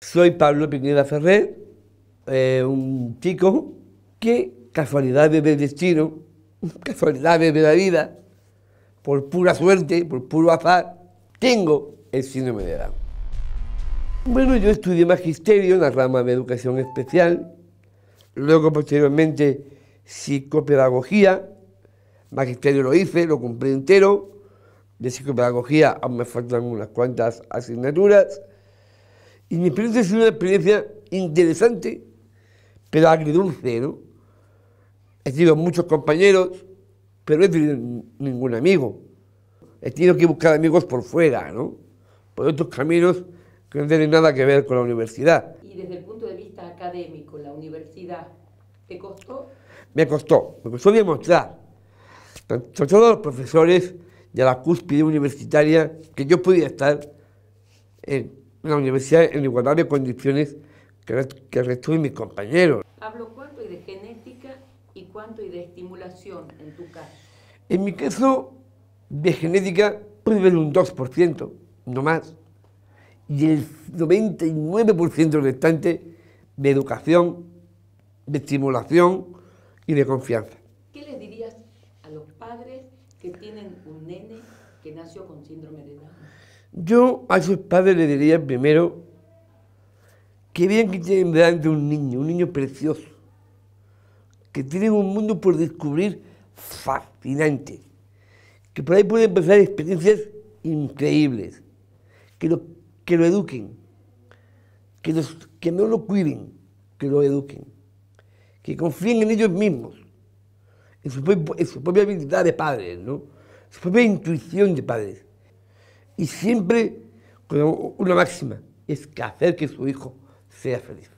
Soy Pablo Pineda Ferrer, eh, un chico que casualidades del destino, casualidades de la vida, por pura suerte, por puro azar, tengo el síndrome de Down. Bueno, yo estudié magisterio en la rama de educación especial, luego posteriormente psicopedagogía, magisterio lo hice, lo cumplí entero, de psicopedagogía aún me faltan unas cuantas asignaturas, y mi experiencia es una experiencia interesante, pero agridulce, ¿no? He tenido muchos compañeros, pero no he tenido ningún amigo. He tenido que buscar amigos por fuera, ¿no? Por otros caminos que no tienen nada que ver con la universidad. Y desde el punto de vista académico, la universidad, ¿te costó? Me costó, me costó demostrar, sobre todo a los profesores de la cúspide universitaria, que yo podía estar en la universidad en igualdad de condiciones que el resto de mis compañeros. Hablo cuánto y de genética y cuánto y de estimulación en tu caso. En mi caso, de genética puede haber un 2%, no más, y el 99% restante de educación, de estimulación y de confianza. ¿Qué les dirías a los padres que tienen un nene que nació con síndrome de Down? Yo a sus padres le diría primero que bien que tienen delante un niño, un niño precioso, que tienen un mundo por descubrir fascinante, que por ahí pueden pasar experiencias increíbles, que lo, que lo eduquen, que, que no lo cuiden, que lo eduquen, que confíen en ellos mismos, en su, propia habilidad de padres, ¿no? su propia intuición de padres y siempre una máxima, es que hacer que su hijo sea feliz.